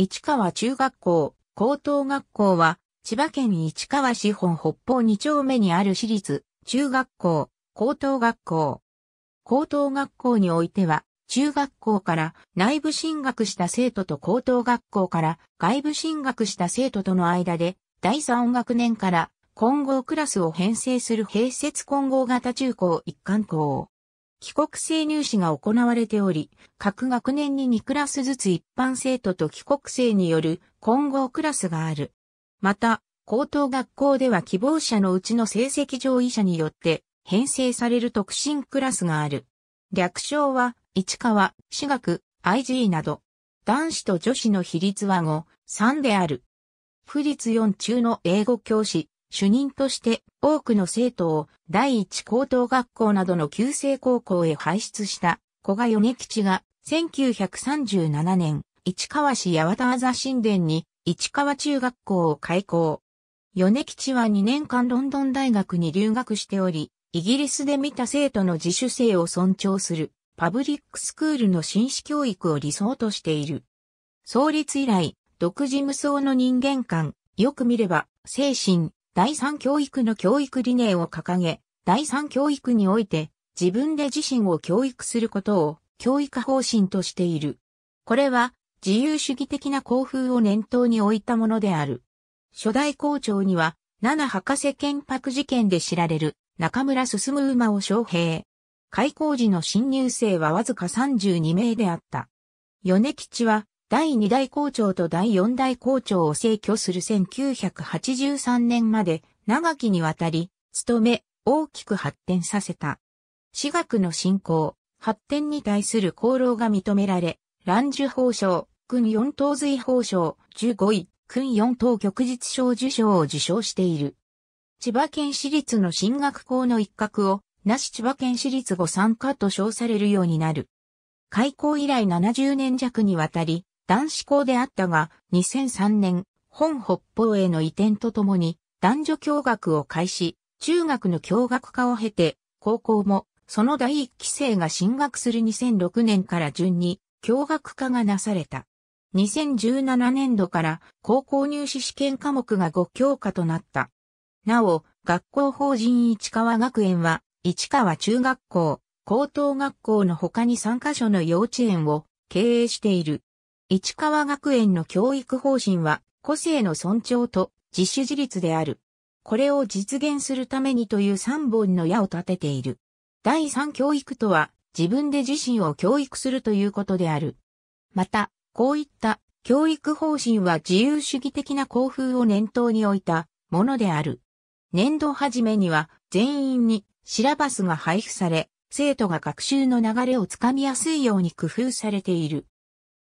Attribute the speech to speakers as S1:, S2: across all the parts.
S1: 市川中学校、高等学校は、千葉県市川市本北方2丁目にある私立、中学校、高等学校。高等学校においては、中学校から内部進学した生徒と高等学校から外部進学した生徒との間で、第3学年から混合クラスを編成する併設混合型中高一貫校。帰国生入試が行われており、各学年に2クラスずつ一般生徒と帰国生による混合クラスがある。また、高等学校では希望者のうちの成績上位者によって編成される特進クラスがある。略称は、市川、私学、IG など。男子と女子の比率は5、3である。不立4中の英語教師、主任として多くの生徒を第一高等学校などの旧制高校へ輩出した小賀米吉が1937年市川市八幡座神殿に市川中学校を開校。米吉は2年間ロンドン大学に留学しており、イギリスで見た生徒の自主性を尊重するパブリックスクールの紳士教育を理想としている。創立以来、独自無双の人間観、よく見れば精神、第三教育の教育理念を掲げ、第三教育において自分で自身を教育することを教育方針としている。これは自由主義的な校風を念頭に置いたものである。初代校長には、七博士憲白事件で知られる中村進馬を招聘。開校時の新入生はわずか32名であった。米吉は第2代校長と第4代校長を制御する1983年まで長きにわたり、務め、大きく発展させた。私学の振興、発展に対する功労が認められ、乱受法賞、軍四等随法賞、15位、軍四等旭日賞受賞を受賞している。千葉県私立の進学校の一角を、なし千葉県私立御参加と称されるようになる。開校以来70年弱にわたり、男子校であったが、2003年、本北方への移転とともに、男女共学を開始、中学の共学化を経て、高校も、その第一期生が進学する2006年から順に、共学化がなされた。2017年度から高校入試試験科目が5教科となった。なお、学校法人市川学園は、市川中学校、高等学校の他に3カ所の幼稚園を経営している。市川学園の教育方針は、個性の尊重と自主自立である。これを実現するためにという三本の矢を立てている。第三教育とは、自分で自身を教育するということである。また、こういった教育方針は自由主義的な校風を念頭に置いたものである。年度初めには全員にシラバスが配布され、生徒が学習の流れをつかみやすいように工夫されている。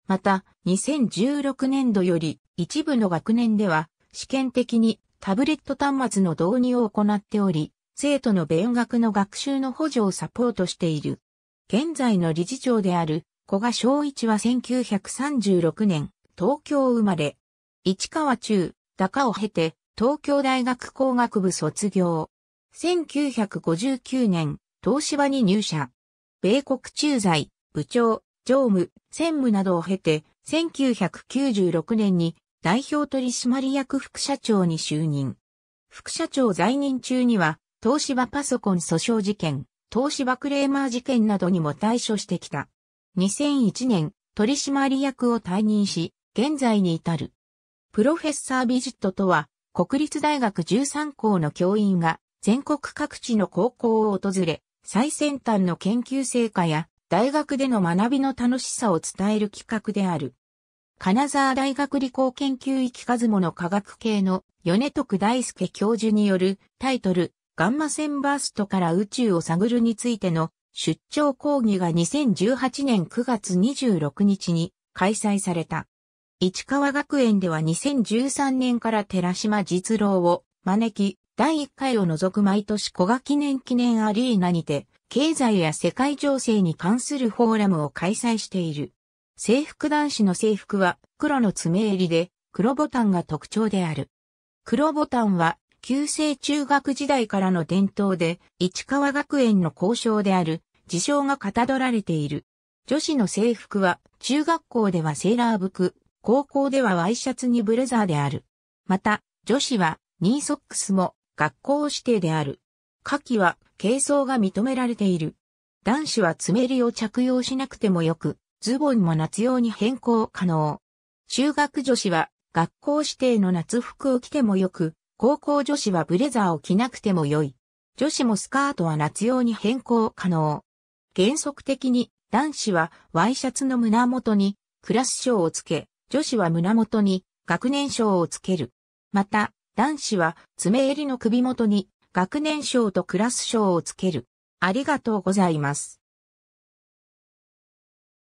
S1: また、2016年度より一部の学年では試験的にタブレット端末の導入を行っており、生徒の勉学の学習の補助をサポートしている。現在の理事長である古賀昭一は1936年、東京生まれ、市川中、高を経て、東京大学工学部卒業。1959年、東芝に入社。米国駐在、部長、常務、専務などを経て、1996年に代表取締役副社長に就任。副社長在任中には、東芝パソコン訴訟事件、東芝クレーマー事件などにも対処してきた。2001年、取締役を退任し、現在に至る。プロフェッサービジットとは、国立大学13校の教員が全国各地の高校を訪れ、最先端の研究成果や大学での学びの楽しさを伝える企画である。金沢大学理工研究域和ズの科学系の米徳大輔教授によるタイトルガンマ線バーストから宇宙を探るについての出張講義が2018年9月26日に開催された。市川学園では2013年から寺島実郎を招き、第1回を除く毎年小賀記念記念アリーナにて、経済や世界情勢に関するフォーラムを開催している。制服男子の制服は黒の爪襟で黒ボタンが特徴である。黒ボタンは旧制中学時代からの伝統で市川学園の交渉である自称がかたどられている。女子の制服は中学校ではセーラー服、高校ではワイシャツにブレザーである。また女子はニーソックスも学校指定である。夏季は軽装が認められている。男子は爪襟を着用しなくてもよく、ズボンも夏用に変更可能。中学女子は学校指定の夏服を着てもよく、高校女子はブレザーを着なくてもよい。女子もスカートは夏用に変更可能。原則的に男子はワイシャツの胸元にクラス賞をつけ、女子は胸元に学年賞をつける。また、男子は爪襟の首元に学年賞とクラス賞をつける。ありがとうございます。